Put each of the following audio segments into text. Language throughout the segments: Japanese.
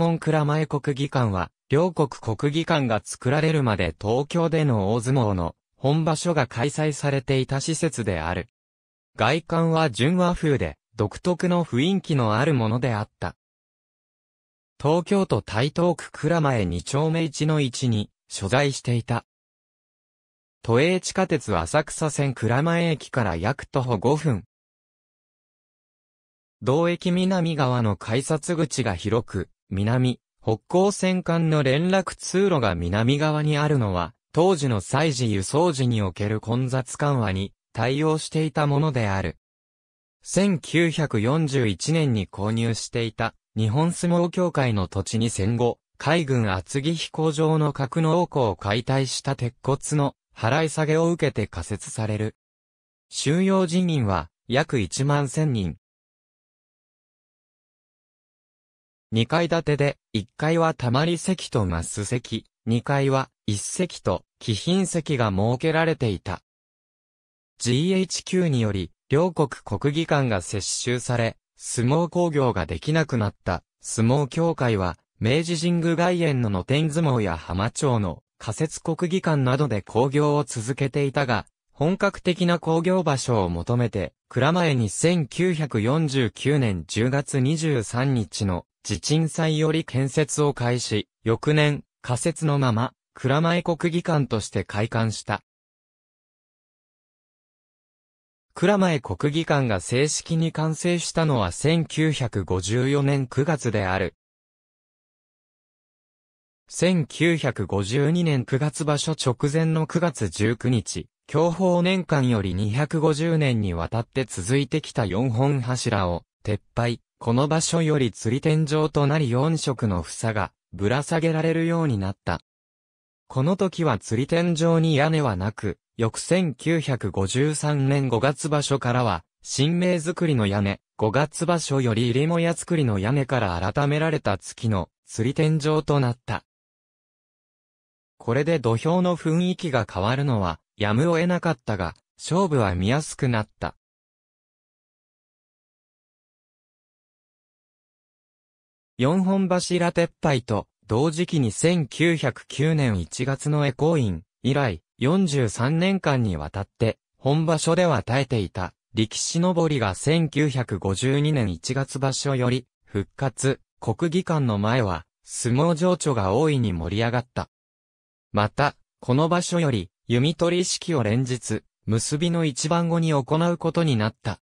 門倉前国技館は、両国国技館が作られるまで東京での大相撲の本場所が開催されていた施設である。外観は純和風で、独特の雰囲気のあるものであった。東京都台東区蔵前2丁目1の1に所在していた。都営地下鉄浅草線蔵前駅から約徒歩5分。同駅南側の改札口が広く、南、北港戦艦の連絡通路が南側にあるのは、当時の祭事輸送時における混雑緩和に対応していたものである。1941年に購入していた日本相撲協会の土地に戦後、海軍厚木飛行場の格納庫を解体した鉄骨の払い下げを受けて仮設される。収容人員は約1万1000人、2階建てで、1階は溜まり席とマス席、2階は一席と貴賓席が設けられていた。GHQ により、両国国技館が接収され、相撲工業ができなくなった相撲協会は、明治神宮外苑の野天相撲や浜町の仮設国技館などで工業を続けていたが、本格的な工業場所を求めて、蔵前に1949年10月23日の自鎮祭より建設を開始、翌年、仮設のまま、蔵前国技館として開館した。蔵前国技館が正式に完成したのは1954年9月である。1952年9月場所直前の9月19日、享保年間より250年にわたって続いてきた4本柱を撤廃、この場所より釣り天井となり4色の房がぶら下げられるようになった。この時は釣り天井に屋根はなく、翌1953年5月場所からは、新名作りの屋根、5月場所より入りもや作りの屋根から改められた月の釣り天井となった。これで土俵の雰囲気が変わるのは、やむを得なかったが、勝負は見やすくなった。四本柱撤廃と、同時期に1909年1月のエコーイン以来、43年間にわたって、本場所では耐えていた、力士のぼりが1952年1月場所より、復活、国技館の前は、相撲情緒が大いに盛り上がった。また、この場所より、弓取り式を連日、結びの一番後に行うことになった。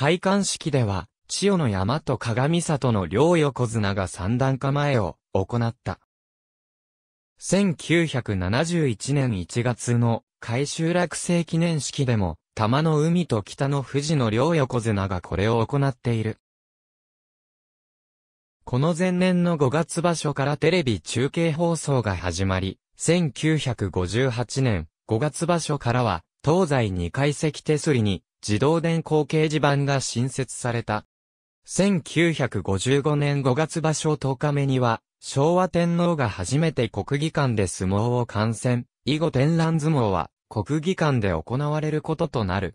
開館式では、千代の山と鏡里の両横綱が三段構えを行った。1971年1月の改修落成記念式でも、玉の海と北の富士の両横綱がこれを行っている。この前年の5月場所からテレビ中継放送が始まり、1958年5月場所からは、東西2階席手すりに自動電光掲示板が新設された。1955年5月場所10日目には、昭和天皇が初めて国技館で相撲を観戦、以後天覧相撲は国技館で行われることとなる。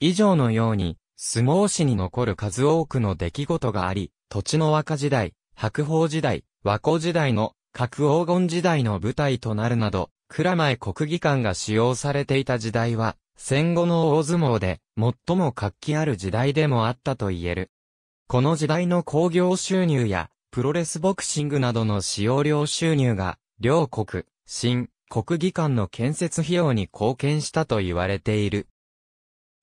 以上のように、相撲史に残る数多くの出来事があり、土地の若時代、白鵬時代、和光時代の、核黄金時代の舞台となるなど、蔵前国技館が使用されていた時代は、戦後の大相撲で最も活気ある時代でもあったと言える。この時代の興行収入やプロレスボクシングなどの使用料収入が両国、新、国技館の建設費用に貢献したと言われている。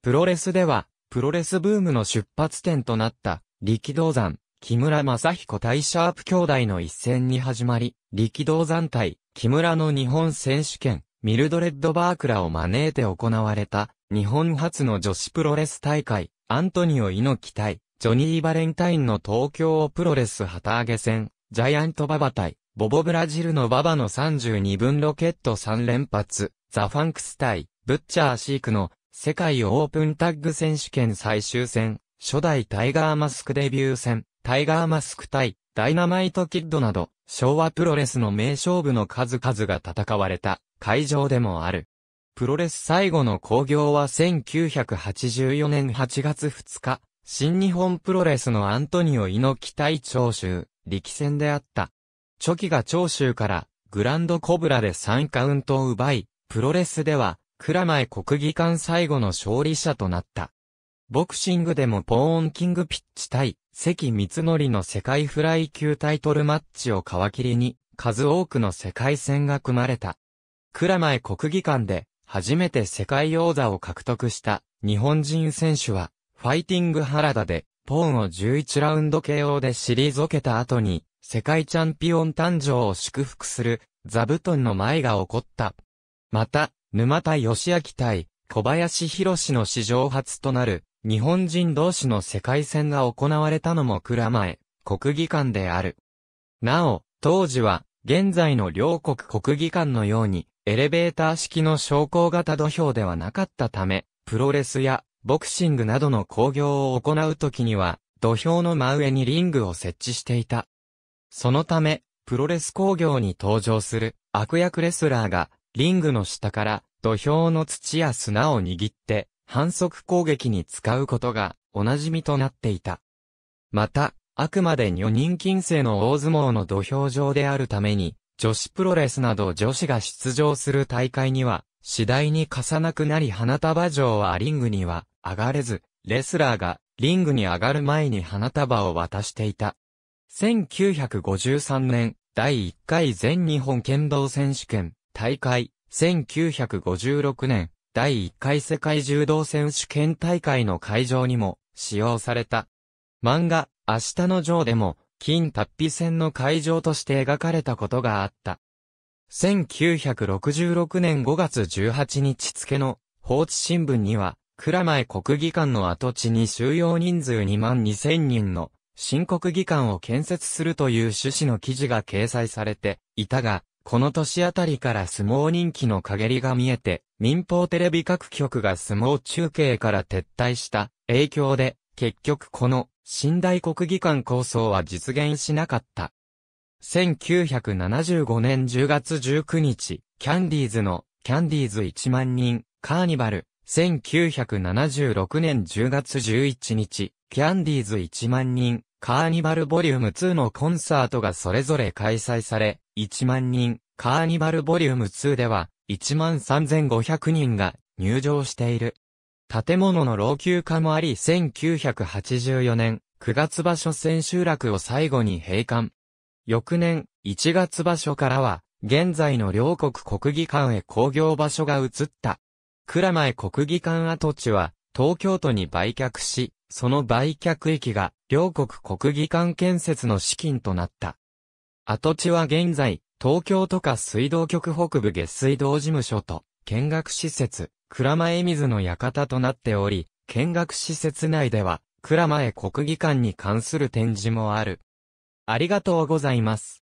プロレスでは、プロレスブームの出発点となった力道山、木村正彦対シャープ兄弟の一戦に始まり、力道山対木村の日本選手権、ミルドレッド・バークラを招いて行われた、日本初の女子プロレス大会、アントニオ猪木対、ジョニー・バレンタインの東京をプロレス旗揚げ戦、ジャイアント・ババ対、ボボ・ブラジルのババの32分ロケット3連発、ザ・ファンクス対、ブッチャー・シークの、世界オープンタッグ選手権最終戦、初代タイガーマスクデビュー戦、タイガーマスク対、ダイナマイト・キッドなど、昭和プロレスの名勝負の数々が戦われた。会場でもある。プロレス最後の興行は1984年8月2日、新日本プロレスのアントニオ猪木対長州、力戦であった。チョキが長州からグランドコブラで3カウントを奪い、プロレスでは、蔵前国技館最後の勝利者となった。ボクシングでもポーンキングピッチ対関光則の世界フライ級タイトルマッチを皮切りに、数多くの世界戦が組まれた。蔵前国技館で初めて世界王座を獲得した日本人選手は、ファイティング原田で、ポーンを11ラウンド KO で退けた後に、世界チャンピオン誕生を祝福する、座布団の前が起こった。また、沼田義明対小林博の史上初となる、日本人同士の世界戦が行われたのも蔵前、国技館である。なお、当時は、現在の両国国技館のように、エレベーター式の昇降型土俵ではなかったため、プロレスやボクシングなどの工業を行うときには、土俵の真上にリングを設置していた。そのため、プロレス工業に登場する悪役レスラーが、リングの下から土俵の土や砂を握って、反則攻撃に使うことがおなじみとなっていた。また、あくまで女人禁制の大相撲の土俵上であるために、女子プロレスなど女子が出場する大会には、次第に貸さなくなり花束城はリングには上がれず、レスラーがリングに上がる前に花束を渡していた。1953年、第1回全日本剣道選手権大会、1956年、第1回世界柔道選手権大会の会場にも使用された。漫画、明日のジョーでも、近達筆戦の会場として描かれたことがあった。1966年5月18日付の放置新聞には、蔵前国技館の跡地に収容人数2万2000人の新国技館を建設するという趣旨の記事が掲載されていたが、この年あたりから相撲人気の陰りが見えて、民放テレビ各局が相撲中継から撤退した影響で、結局この新大国技館構想は実現しなかった。1975年10月19日、キャンディーズの、キャンディーズ1万人、カーニバル、1976年10月11日、キャンディーズ1万人、カーニバルボリューム2のコンサートがそれぞれ開催され、1万人、カーニバルボリューム2では、1万3500人が入場している。建物の老朽化もあり1984年9月場所千秋楽を最後に閉館。翌年1月場所からは現在の両国国技館へ工業場所が移った。蔵前国技館跡地は東京都に売却し、その売却益が両国国技館建設の資金となった。跡地は現在東京都下水道局北部下水道事務所と見学施設、蔵前水の館となっており、見学施設内では、蔵前国技館に関する展示もある。ありがとうございます。